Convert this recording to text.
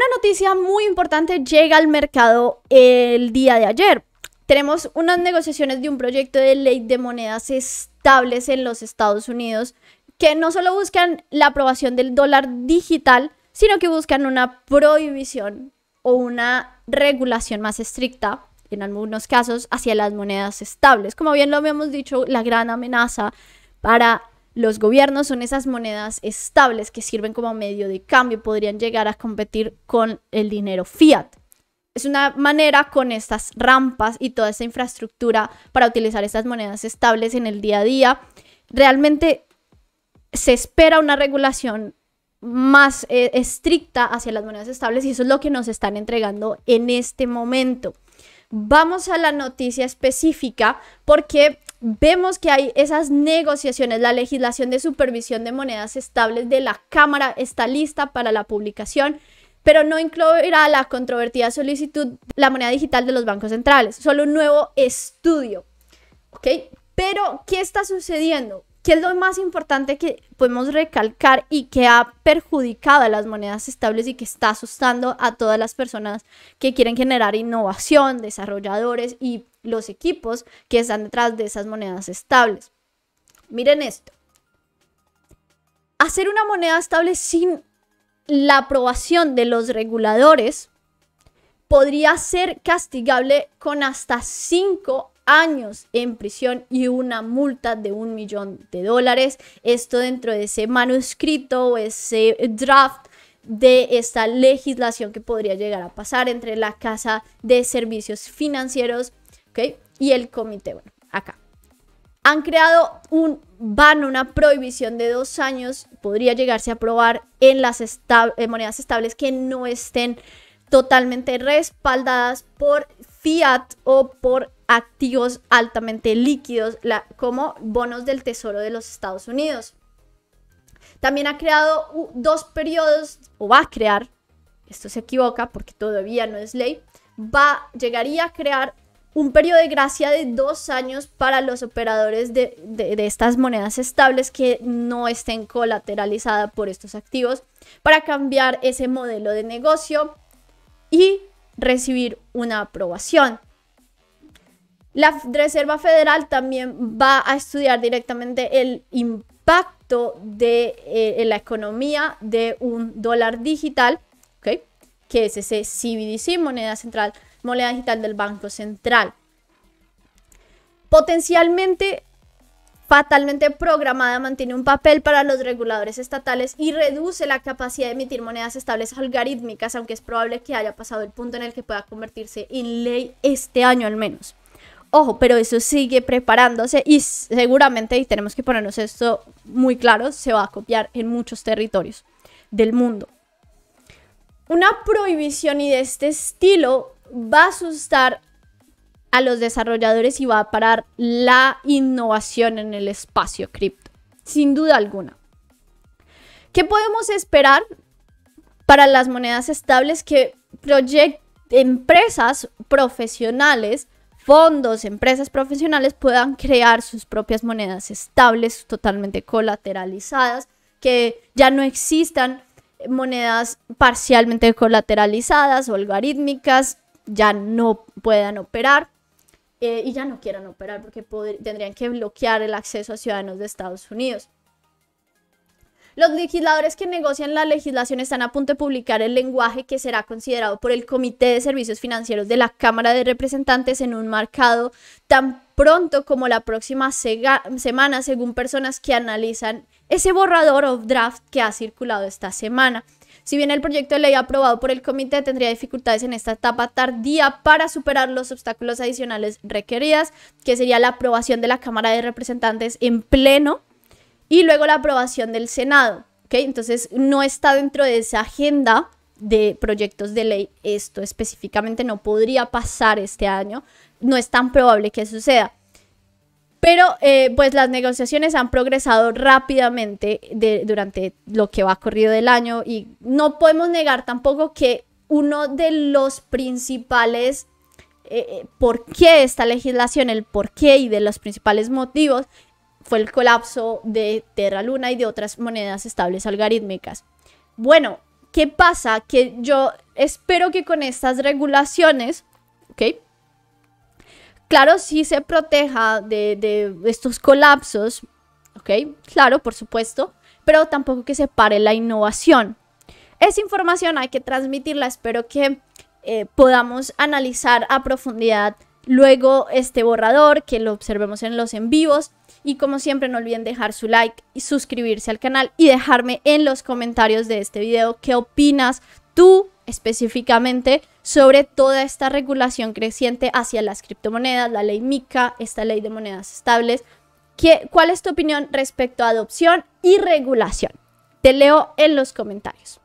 Una noticia muy importante llega al mercado el día de ayer. Tenemos unas negociaciones de un proyecto de ley de monedas estables en los Estados Unidos que no solo buscan la aprobación del dólar digital, sino que buscan una prohibición o una regulación más estricta, en algunos casos, hacia las monedas estables. Como bien lo habíamos dicho, la gran amenaza para los gobiernos son esas monedas estables que sirven como medio de cambio, podrían llegar a competir con el dinero fiat. Es una manera con estas rampas y toda esta infraestructura para utilizar estas monedas estables en el día a día. Realmente se espera una regulación más eh, estricta hacia las monedas estables y eso es lo que nos están entregando en este momento. Vamos a la noticia específica porque vemos que hay esas negociaciones, la legislación de supervisión de monedas estables de la Cámara está lista para la publicación, pero no incluirá la controvertida solicitud la moneda digital de los bancos centrales, solo un nuevo estudio. ¿Ok? Pero, ¿qué está sucediendo? ¿Qué es lo más importante que podemos recalcar y que ha perjudicado a las monedas estables y que está asustando a todas las personas que quieren generar innovación, desarrolladores y los equipos que están detrás de esas monedas estables. Miren esto. Hacer una moneda estable sin la aprobación de los reguladores podría ser castigable con hasta 5 años en prisión y una multa de un millón de dólares. Esto dentro de ese manuscrito o ese draft de esta legislación que podría llegar a pasar entre la Casa de Servicios Financieros y el comité, bueno, acá. Han creado un ban, una prohibición de dos años, podría llegarse a aprobar en las monedas estables que no estén totalmente respaldadas por fiat o por activos altamente líquidos, como bonos del Tesoro de los Estados Unidos. También ha creado dos periodos, o va a crear, esto se equivoca porque todavía no es ley, va, llegaría a crear un periodo de gracia de dos años para los operadores de, estas monedas estables que no estén colateralizadas por estos activos para cambiar ese modelo de negocio y recibir una aprobación. La Reserva Federal también va a estudiar directamente el impacto de eh, la economía de un dólar digital, que es ese CBDC, moneda central moneda digital del Banco Central. Potencialmente fatalmente programada mantiene un papel para los reguladores estatales y reduce la capacidad de emitir monedas estables algorítmicas, aunque es probable que haya pasado el punto en el que pueda convertirse en ley este año al menos. Ojo, pero eso sigue preparándose y seguramente, y tenemos que ponernos esto muy claro, se va a copiar en muchos territorios del mundo. Una prohibición y de este estilo va a asustar a los desarrolladores y va a parar la innovación en el espacio cripto, sin duda alguna. ¿Qué podemos esperar para las monedas estables que empresas profesionales, fondos, empresas profesionales puedan crear sus propias monedas estables totalmente colateralizadas, que ya no existan monedas parcialmente colateralizadas o algorítmicas ya no puedan operar eh, y ya no quieran operar porque tendrían que bloquear el acceso a ciudadanos de Estados Unidos. Los legisladores que negocian la legislación están a punto de publicar el lenguaje que será considerado por el Comité de Servicios Financieros de la Cámara de Representantes en un marcado tan pronto como la próxima semana, según personas que analizan ese borrador o draft que ha circulado esta semana. Si bien el proyecto de ley aprobado por el comité tendría dificultades en esta etapa tardía para superar los obstáculos adicionales requeridas, que sería la aprobación de la Cámara de Representantes en pleno y luego la aprobación del Senado. Entonces no está dentro de esa agenda de proyectos de ley. Esto específicamente no podría pasar este año. No es tan probable que suceda. Pero eh, pues las negociaciones han progresado rápidamente durante lo que va corrido del año y no podemos negar tampoco que uno de los principales eh, eh, por qué esta legislación, el por qué y de los principales motivos fue el colapso de Terra Luna y de otras monedas estables algorítmicas. Bueno, ¿qué pasa? Que yo espero que con estas regulaciones, ¿ok? claro, sí se proteja de, estos colapsos, ¿ok? Claro, por supuesto, pero tampoco que se pare la innovación. Esa información hay que transmitirla, espero que eh, podamos analizar a profundidad luego este borrador, que lo observemos en los en vivos. Y como siempre no olviden dejar su like y suscribirse al canal y dejarme en los comentarios de este video qué opinas tú específicamente sobre toda esta regulación creciente hacia las criptomonedas, la ley MICA, esta ley de monedas estables. ¿Cuál es tu opinión respecto a adopción y regulación? Te leo en los comentarios.